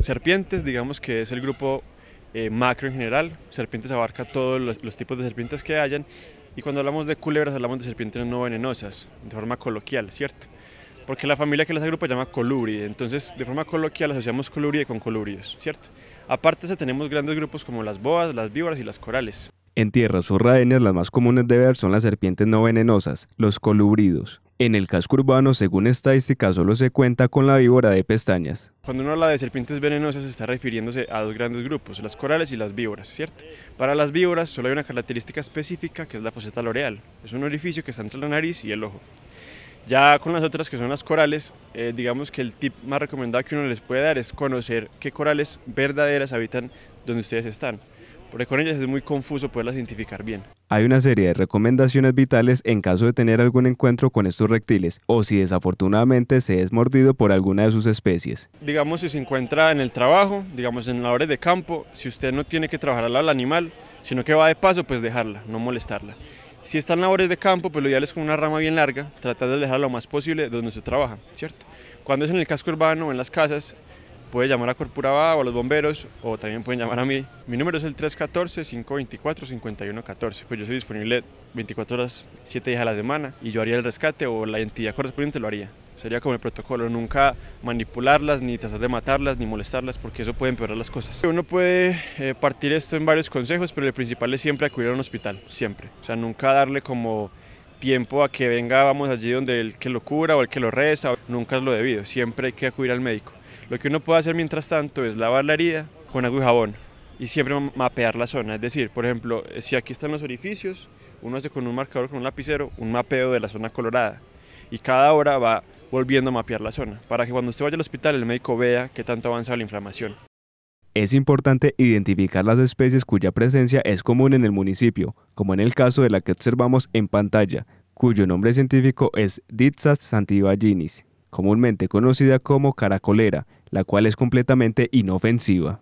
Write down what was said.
Serpientes, digamos que es el grupo eh, macro en general. Serpientes abarca todos los, tipos de serpientes que hayan. Y cuando hablamos de culebras, hablamos de serpientes no venenosas, de forma coloquial, ¿cierto? Porque la familia que las agrupa llama colubri, entonces de forma coloquial asociamos colubri con colubrios, ¿cierto? Aparte se tenemos grandes grupos como las boas, las víboras y las corales. En tierras o las más comunes de ver son las serpientes no venenosas, los colubridos, en el casco urbano, según estadística, solo se cuenta con la víbora de pestañas. Cuando uno habla de serpientes venenosas, se está refiriéndose a dos grandes grupos, las corales y las víboras, ¿cierto? Para las víboras solo hay una característica específica que es la foseta loreal. Es un orificio que está entre la nariz y el ojo. Ya con las otras que son las corales, eh, digamos que el tip más recomendado que uno les puede dar es conocer qué corales verdaderas habitan donde ustedes están porque con ellas es muy confuso poderlas identificar bien. Hay una serie de recomendaciones vitales en caso de tener algún encuentro con estos reptiles o si desafortunadamente se es mordido por alguna de sus especies. Digamos si se encuentra en el trabajo, digamos en labores de campo, si usted no tiene que trabajar al animal, sino que va de paso, pues dejarla, no molestarla. Si están labores de campo, pues lo ideal es con una rama bien larga, tratar de alejarla lo más posible de donde se trabaja, ¿cierto? Cuando es en el casco urbano o en las casas, puede llamar a Corpuraba o a los bomberos o también pueden llamar a mí. Mi número es el 314-524-5114. Pues yo soy disponible 24 horas, 7 días a la semana y yo haría el rescate o la entidad correspondiente lo haría. Sería como el protocolo, nunca manipularlas, ni tratar de matarlas, ni molestarlas, porque eso puede empeorar las cosas. Uno puede eh, partir esto en varios consejos, pero el principal es siempre acudir a un hospital, siempre. O sea, nunca darle como tiempo a que venga, vamos allí donde el que lo cura o el que lo reza, nunca es lo debido, siempre hay que acudir al médico. Lo que uno puede hacer mientras tanto es lavar la herida con agua y jabón y siempre mapear la zona. Es decir, por ejemplo, eh, si aquí están los orificios, uno hace con un marcador, con un lapicero, un mapeo de la zona colorada y cada hora va volviendo a mapear la zona para que cuando usted vaya al hospital el médico vea qué tanto avanza la inflamación. Es importante identificar las especies cuya presencia es común en el municipio, como en el caso de la que observamos en pantalla, cuyo nombre científico es Ditsas santibaginis comúnmente conocida como caracolera, la cual es completamente inofensiva.